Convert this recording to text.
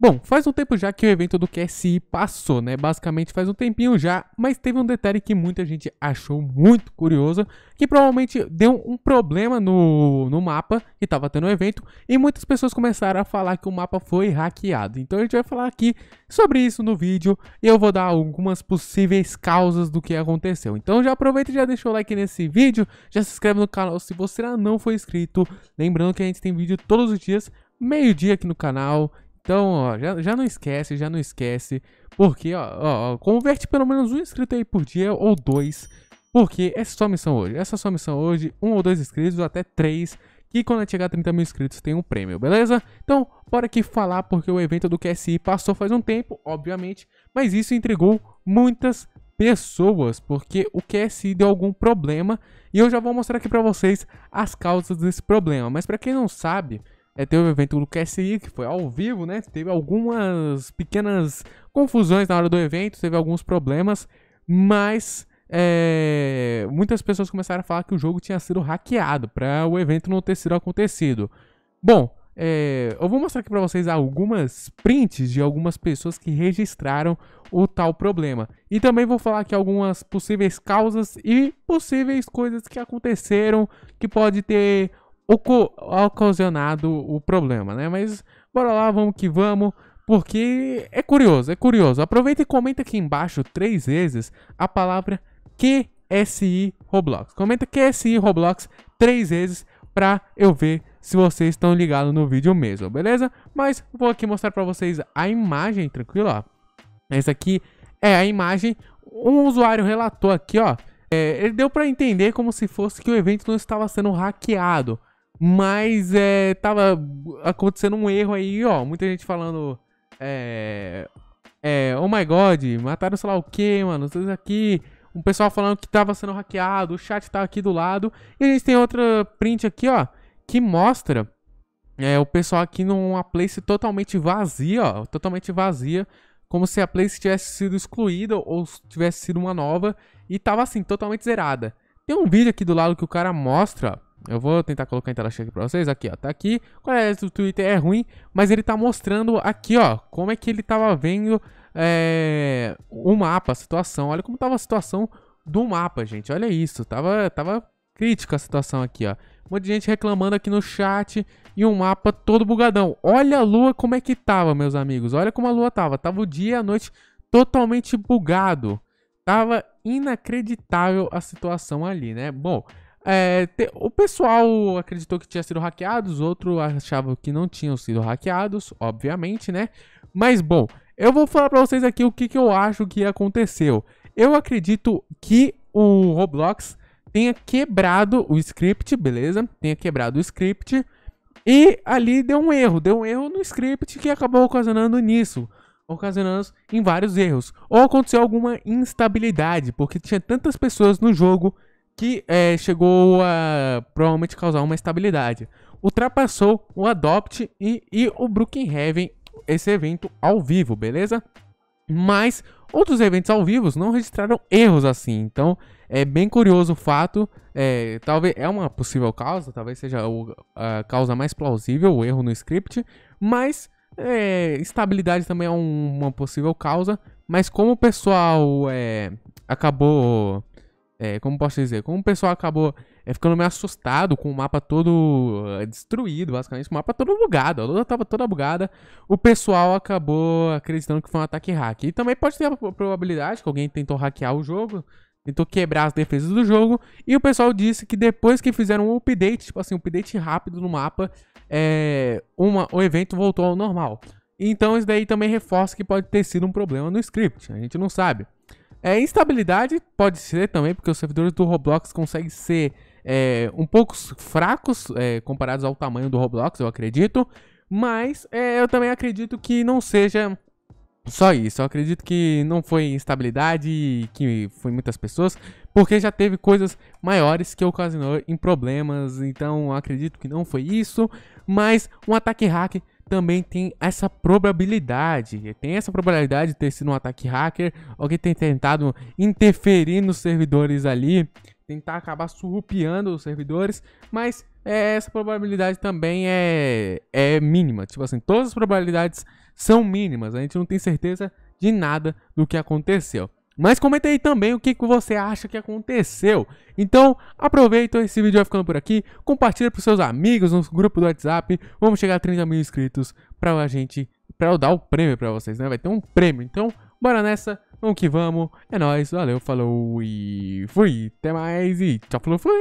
Bom, faz um tempo já que o evento do QSI passou, né? Basicamente faz um tempinho já, mas teve um detalhe que muita gente achou muito curioso, que provavelmente deu um problema no, no mapa que estava tendo o evento, e muitas pessoas começaram a falar que o mapa foi hackeado. Então a gente vai falar aqui sobre isso no vídeo, e eu vou dar algumas possíveis causas do que aconteceu. Então já aproveita e já deixa o like nesse vídeo, já se inscreve no canal se você ainda não for inscrito. Lembrando que a gente tem vídeo todos os dias, meio-dia aqui no canal, então, ó, já, já não esquece, já não esquece. Porque, ó, ó, converte pelo menos um inscrito aí por dia ou dois. Porque essa é sua missão hoje. Essa é sua missão hoje, um ou dois inscritos, até três. Que quando a chegar a 30 mil inscritos tem um prêmio, beleza? Então, bora aqui falar porque o evento do QSI passou faz um tempo, obviamente. Mas isso intrigou muitas pessoas, porque o QSI deu algum problema. E eu já vou mostrar aqui pra vocês as causas desse problema. Mas para quem não sabe, é, teve o evento do QSI, que foi ao vivo, né? Teve algumas pequenas confusões na hora do evento, teve alguns problemas, mas é, muitas pessoas começaram a falar que o jogo tinha sido hackeado para o evento não ter sido acontecido. Bom, é, eu vou mostrar aqui para vocês algumas prints de algumas pessoas que registraram o tal problema. E também vou falar aqui algumas possíveis causas e possíveis coisas que aconteceram que pode ter ocasionado o problema, né? Mas bora lá, vamos que vamos, porque é curioso, é curioso. Aproveita e comenta aqui embaixo três vezes a palavra QSI Roblox. Comenta QSI Roblox três vezes pra eu ver se vocês estão ligados no vídeo mesmo, beleza? Mas vou aqui mostrar pra vocês a imagem, tranquilo, ó. Essa aqui é a imagem. Um usuário relatou aqui, ó. É, ele deu para entender como se fosse que o evento não estava sendo hackeado, mas é, tava acontecendo um erro aí, ó. Muita gente falando. É, é, oh my god, mataram sei lá o que, mano. Tudo aqui. Um pessoal falando que tava sendo hackeado, o chat tá aqui do lado. E a gente tem outra print aqui, ó, que mostra é, o pessoal aqui numa place totalmente vazia, ó, totalmente vazia, como se a place tivesse sido excluída ou tivesse sido uma nova e tava assim, totalmente zerada. Tem um vídeo aqui do lado que o cara mostra, eu vou tentar colocar em tela cheia aqui pra vocês. Aqui, ó. Tá aqui. Qual é Twitter? É ruim, mas ele tá mostrando aqui, ó. Como é que ele tava vendo é, o mapa, a situação. Olha como tava a situação do mapa, gente. Olha isso. Tava, tava crítica a situação aqui, ó. Um monte de gente reclamando aqui no chat e um mapa todo bugadão. Olha a lua como é que tava, meus amigos. Olha como a lua tava. Tava o dia e a noite totalmente bugado. Tava inacreditável a situação ali, né? Bom, é, te, o pessoal acreditou que tinha sido hackeados, outro achava que não tinham sido hackeados, obviamente, né? Mas bom, eu vou falar para vocês aqui o que, que eu acho que aconteceu. Eu acredito que o Roblox tenha quebrado o script, beleza? Tenha quebrado o script. E ali deu um erro, deu um erro no script que acabou ocasionando nisso, ocasionando em vários erros. Ou aconteceu alguma instabilidade, porque tinha tantas pessoas no jogo que é, chegou a provavelmente causar uma estabilidade. Ultrapassou o Adopt e, e o Heaven esse evento ao vivo, beleza? Mas outros eventos ao vivo não registraram erros assim, então é bem curioso o fato. É, talvez é uma possível causa, talvez seja a causa mais plausível, o erro no script, mas é, estabilidade também é um, uma possível causa. Mas como o pessoal é, acabou é, como posso dizer? Como o pessoal acabou é, ficando meio assustado com o mapa todo é, destruído, basicamente, o mapa todo bugado, a luta tava toda bugada, o pessoal acabou acreditando que foi um ataque hack. E também pode ter a probabilidade que alguém tentou hackear o jogo, tentou quebrar as defesas do jogo, e o pessoal disse que depois que fizeram um update, tipo assim, um update rápido no mapa, é, uma, o evento voltou ao normal. Então isso daí também reforça que pode ter sido um problema no script, a gente não sabe. É, instabilidade pode ser também, porque os servidores do Roblox conseguem ser é, um pouco fracos é, comparados ao tamanho do Roblox, eu acredito. Mas é, eu também acredito que não seja só isso. Eu acredito que não foi instabilidade e que foi muitas pessoas, porque já teve coisas maiores que ocasionou em problemas. Então acredito que não foi isso. Mas um ataque hack também tem essa probabilidade. Tem essa probabilidade de ter sido um ataque hacker, alguém tem tentado interferir nos servidores ali, tentar acabar surrupiando os servidores, mas é, essa probabilidade também é, é mínima. Tipo assim, todas as probabilidades são mínimas, a gente não tem certeza de nada do que aconteceu. Mas comenta aí também o que, que você acha que aconteceu. Então, aproveita, esse vídeo vai ficando por aqui. Compartilha os seus amigos no grupo do WhatsApp. Vamos chegar a 30 mil inscritos para a gente, para eu dar o prêmio para vocês, né? Vai ter um prêmio. Então, bora nessa. Vamos que vamos. É nóis. Valeu, falou e fui. Até mais e tchau, falou, fui.